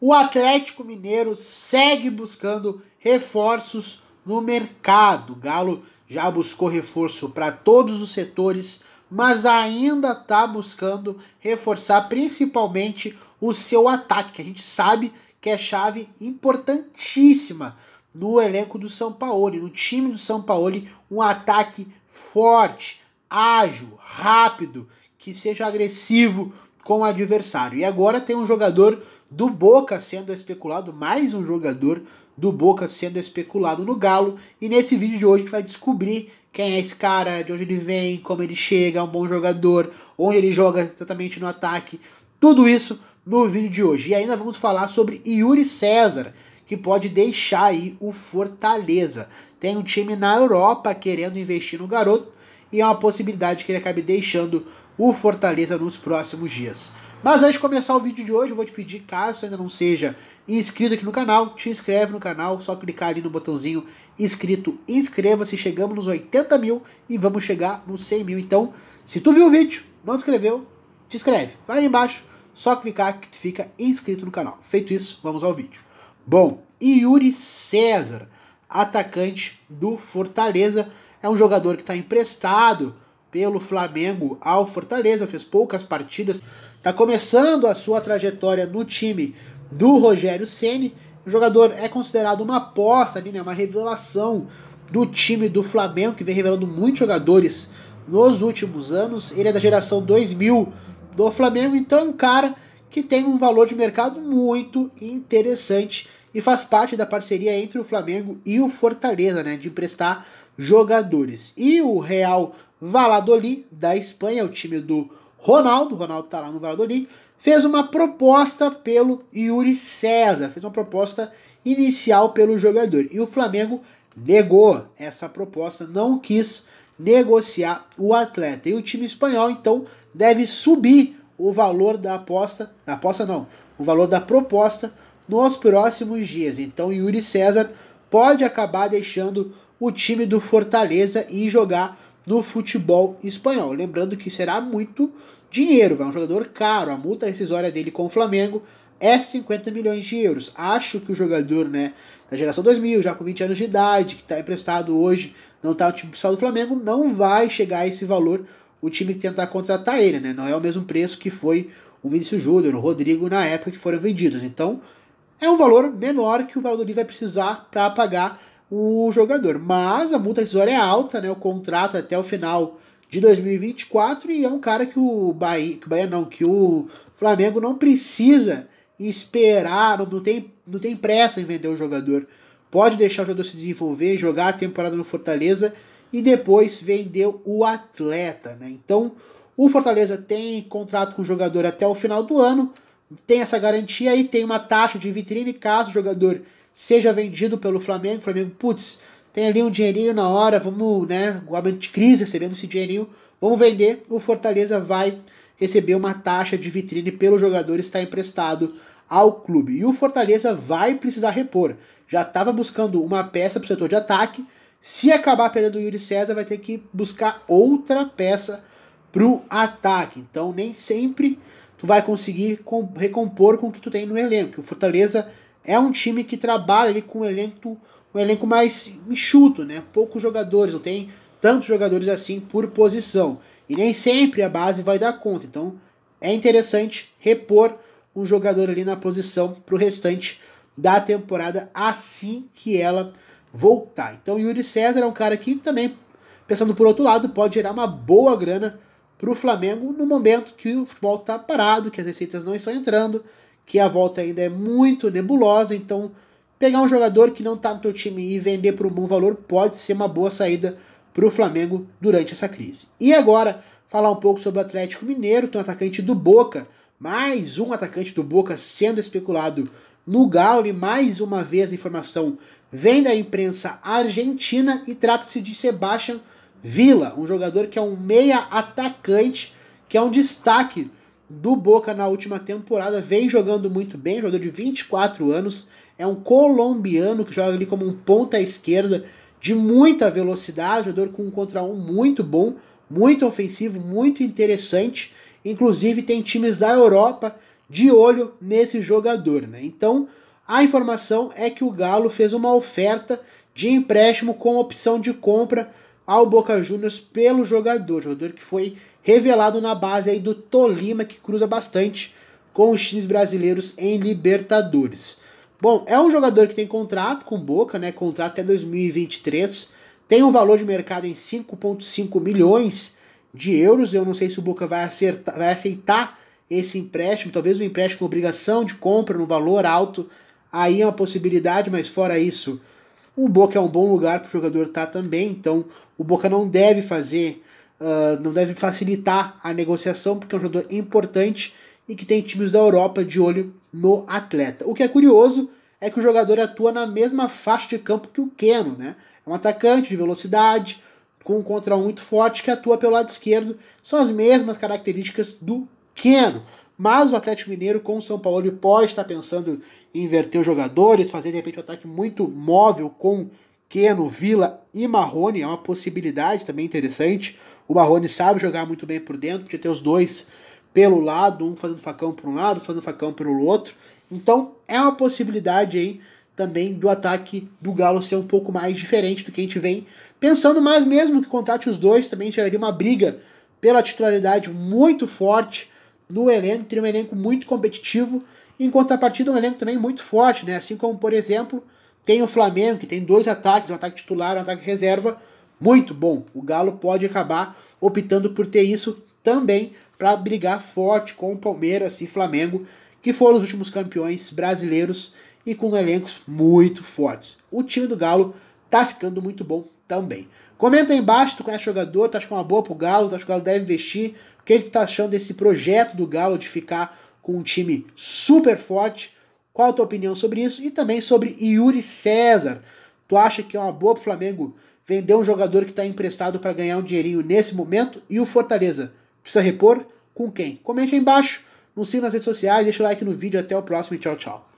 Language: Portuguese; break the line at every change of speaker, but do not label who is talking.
o Atlético Mineiro segue buscando reforços no mercado. O Galo já buscou reforço para todos os setores, mas ainda está buscando reforçar principalmente o seu ataque, que a gente sabe que é chave importantíssima no elenco do São Paulo, no time do São Paulo, um ataque forte, ágil, rápido, que seja agressivo com o adversário. E agora tem um jogador do Boca sendo especulado, mais um jogador do Boca sendo especulado no Galo. E nesse vídeo de hoje a gente vai descobrir quem é esse cara, de onde ele vem, como ele chega, é um bom jogador, onde ele joga exatamente no ataque. Tudo isso no vídeo de hoje. E ainda vamos falar sobre Yuri César, que pode deixar aí o Fortaleza. Tem um time na Europa querendo investir no garoto e é uma possibilidade que ele acabe deixando o Fortaleza nos próximos dias. Mas antes de começar o vídeo de hoje, eu vou te pedir, caso ainda não seja inscrito aqui no canal, te inscreve no canal, só clicar ali no botãozinho inscrito, inscreva-se, chegamos nos 80 mil e vamos chegar nos 100 mil. Então, se tu viu o vídeo, não te inscreveu, te inscreve. Vai ali embaixo, só clicar que tu fica inscrito no canal. Feito isso, vamos ao vídeo. Bom, Yuri César, atacante do Fortaleza, é um jogador que está emprestado pelo Flamengo ao Fortaleza, fez poucas partidas, está começando a sua trajetória no time do Rogério Ceni. O jogador é considerado uma aposta né, uma revelação do time do Flamengo, que vem revelando muitos jogadores nos últimos anos. Ele é da geração 2000 do Flamengo, então é um cara que tem um valor de mercado muito interessante e faz parte da parceria entre o Flamengo e o Fortaleza, né, de emprestar jogadores. E o Real Valladolid da Espanha, o time do Ronaldo, Ronaldo tá lá no Valladolid, fez uma proposta pelo Yuri César, fez uma proposta inicial pelo jogador. E o Flamengo negou essa proposta, não quis negociar o atleta. E o time espanhol então deve subir o valor da aposta, da aposta não, o valor da proposta nos próximos dias. Então Yuri César pode acabar deixando o time do Fortaleza e jogar no futebol espanhol. Lembrando que será muito dinheiro, vai é um jogador caro. A multa rescisória dele com o Flamengo é 50 milhões de euros. Acho que o jogador, né, da geração 2000, já com 20 anos de idade, que está emprestado hoje, não está no time principal do Flamengo, não vai chegar a esse valor o time que tentar contratar ele, né? Não é o mesmo preço que foi o Vinícius Júnior, o Rodrigo na época que foram vendidos. Então, é um valor menor que o Valladolid vai precisar para pagar o jogador. Mas a multa tesoura é alta, né? O contrato até o final de 2024 e é um cara que o Bahia, que o Bahia não, que o Flamengo não precisa esperar, não, tem, não tem pressa em vender o jogador. Pode deixar o jogador se desenvolver, jogar a temporada no Fortaleza e depois vendeu o atleta, né? Então, o Fortaleza tem contrato com o jogador até o final do ano, tem essa garantia e tem uma taxa de vitrine caso o jogador seja vendido pelo Flamengo. O Flamengo, putz, tem ali um dinheirinho na hora, vamos, né? Governo de crise recebendo esse dinheirinho, vamos vender. O Fortaleza vai receber uma taxa de vitrine pelo jogador estar emprestado ao clube. E o Fortaleza vai precisar repor. Já estava buscando uma peça para o setor de ataque se acabar a perda do Yuri César, vai ter que buscar outra peça pro ataque. Então nem sempre tu vai conseguir recompor com o que tu tem no elenco. O Fortaleza é um time que trabalha ali com um elenco, um elenco mais enxuto, né? Poucos jogadores, não tem tantos jogadores assim por posição. E nem sempre a base vai dar conta. Então é interessante repor um jogador ali na posição para o restante da temporada assim que ela voltar. Então, Yuri César é um cara que também, pensando por outro lado, pode gerar uma boa grana para o Flamengo no momento que o futebol está parado, que as receitas não estão entrando, que a volta ainda é muito nebulosa. Então, pegar um jogador que não está no teu time e vender por um bom valor pode ser uma boa saída para o Flamengo durante essa crise. E agora, falar um pouco sobre o Atlético Mineiro, tem um atacante do Boca, mais um atacante do Boca sendo especulado no Galo, e mais uma vez a informação Vem da imprensa argentina e trata-se de Sebastian Villa, um jogador que é um meia atacante, que é um destaque do Boca na última temporada, vem jogando muito bem, jogador de 24 anos, é um colombiano que joga ali como um ponta esquerda de muita velocidade, jogador com um contra um muito bom, muito ofensivo, muito interessante. Inclusive tem times da Europa de olho nesse jogador, né? Então, a informação é que o Galo fez uma oferta de empréstimo com opção de compra ao Boca Juniors pelo jogador, jogador que foi revelado na base aí do Tolima, que cruza bastante com os times brasileiros em Libertadores. Bom, é um jogador que tem contrato com Boca, né? Contrato até 2023. Tem um valor de mercado em 5,5 milhões de euros. Eu não sei se o Boca vai, acertar, vai aceitar esse empréstimo. Talvez um empréstimo com obrigação de compra no valor alto aí é uma possibilidade, mas fora isso, o Boca é um bom lugar para o jogador estar tá também, então o Boca não deve fazer, uh, não deve facilitar a negociação, porque é um jogador importante e que tem times da Europa de olho no atleta. O que é curioso é que o jogador atua na mesma faixa de campo que o Keno, né? É um atacante de velocidade, com um contra muito forte que atua pelo lado esquerdo, são as mesmas características do Keno. Mas o Atlético Mineiro com o São Paulo pode estar pensando em inverter os jogadores, fazer de repente um ataque muito móvel com Keno, Vila e Marrone, é uma possibilidade também interessante. O Marrone sabe jogar muito bem por dentro, podia ter os dois pelo lado, um fazendo facão por um lado, fazendo facão pelo outro. Então é uma possibilidade aí também do ataque do Galo ser um pouco mais diferente do que a gente vem pensando, mas mesmo que contrate os dois também geraria uma briga pela titularidade muito forte no elenco, teria um elenco muito competitivo, enquanto a partida um elenco também muito forte, né? Assim como, por exemplo, tem o Flamengo, que tem dois ataques, um ataque titular e um ataque reserva, muito bom. O Galo pode acabar optando por ter isso também para brigar forte com o Palmeiras e Flamengo, que foram os últimos campeões brasileiros e com elencos muito fortes. O time do Galo tá ficando muito bom também. Comenta aí embaixo, tu conhece o jogador, tu acha que é uma boa pro Galo, tu acha que o Galo deve investir, o que, é que tu tá achando desse projeto do Galo de ficar com um time super forte, qual a tua opinião sobre isso e também sobre Yuri César. Tu acha que é uma boa pro Flamengo vender um jogador que está emprestado para ganhar um dinheirinho nesse momento e o Fortaleza precisa repor com quem? Comente aí embaixo, nos siga nas redes sociais, deixa o like no vídeo, até o próximo e tchau, tchau.